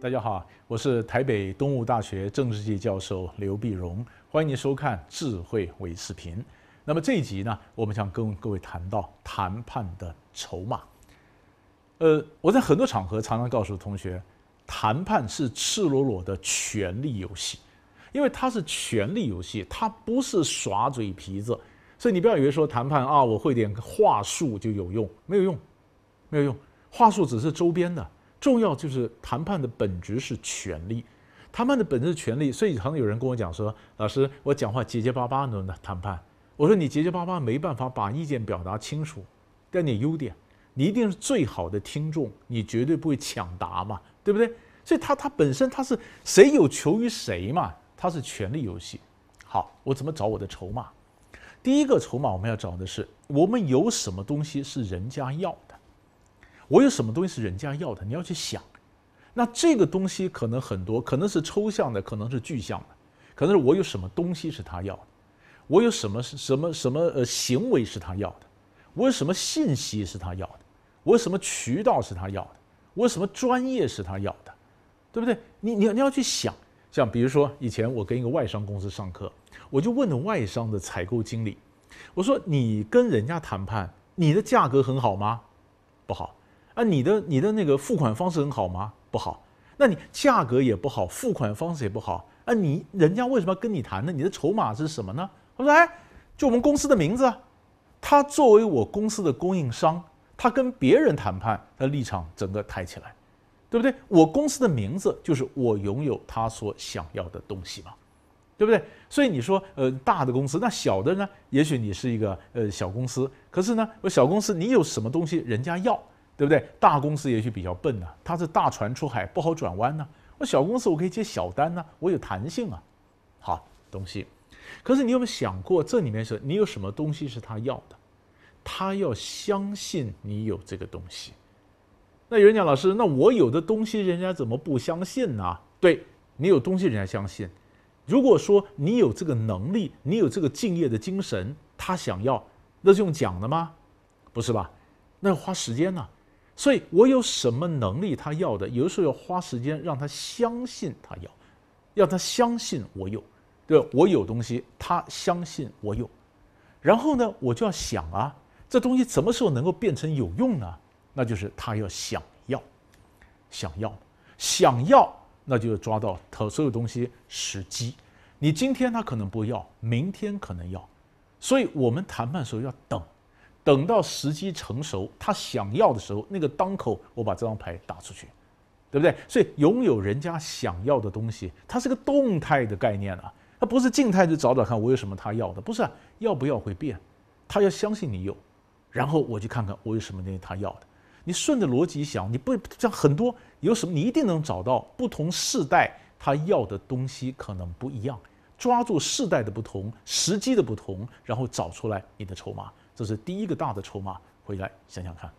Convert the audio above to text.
大家好，我是台北东吴大学政治系教授刘碧荣，欢迎您收看智慧微视频。那么这一集呢，我们想跟各位谈到谈判的筹码。呃，我在很多场合常常告诉同学，谈判是赤裸裸的权力游戏，因为它是权力游戏，它不是耍嘴皮子，所以你不要以为说谈判啊，我会点话术就有用，没有用，没有用，话术只是周边的。重要就是谈判的本质是权利，谈判的本质是权利。所以常有人跟我讲说，老师我讲话结结巴巴的，谈判，我说你结结巴巴没办法把意见表达清楚，但你优点，你一定是最好的听众，你绝对不会抢答嘛，对不对？所以他他本身他是谁有求于谁嘛，他是权力游戏。好，我怎么找我的筹码？第一个筹码我们要找的是我们有什么东西是人家要。我有什么东西是人家要的？你要去想，那这个东西可能很多，可能是抽象的，可能是具象的，可能是我有什么东西是他要的，我有什么什么什么呃行为是他要的，我有什么信息是他要的，我有什么渠道是他要的，我有什么专业是他要的，对不对？你你你要去想，像比如说以前我跟一个外商公司上课，我就问的外商的采购经理，我说你跟人家谈判，你的价格很好吗？不好。啊，你的你的那个付款方式很好吗？不好。那你价格也不好，付款方式也不好。啊，你人家为什么要跟你谈呢？你的筹码是什么呢？我说，哎，就我们公司的名字。他作为我公司的供应商，他跟别人谈判的立场整个抬起来，对不对？我公司的名字就是我拥有他所想要的东西嘛，对不对？所以你说，呃，大的公司，那小的呢？也许你是一个呃小公司，可是呢，小公司你有什么东西人家要？对不对？大公司也许比较笨呢，它是大船出海不好转弯呢。我小公司我可以接小单呢，我有弹性啊，好东西。可是你有没有想过这里面是你有什么东西是他要的？他要相信你有这个东西。那有人讲老师，那我有的东西人家怎么不相信呢？对你有东西人家相信。如果说你有这个能力，你有这个敬业的精神，他想要那是用讲的吗？不是吧？那要花时间呢。所以我有什么能力，他要的，有的时候要花时间让他相信，他要，要他相信我有，对我有东西，他相信我有，然后呢，我就要想啊，这东西什么时候能够变成有用呢？那就是他要想要，想要，想要，那就抓到他所有东西时机。你今天他可能不要，明天可能要，所以我们谈判时候要等。等到时机成熟，他想要的时候，那个当口，我把这张牌打出去，对不对？所以拥有人家想要的东西，它是个动态的概念啊，它不是静态去找找看我有什么他要的，不是啊、要不要会变，他要相信你有，然后我就看看我有什么东西他要的。你顺着逻辑想，你不像很多有什么你一定能找到。不同世代他要的东西可能不一样。抓住世代的不同、时机的不同，然后找出来你的筹码，这是第一个大的筹码。回来想想看。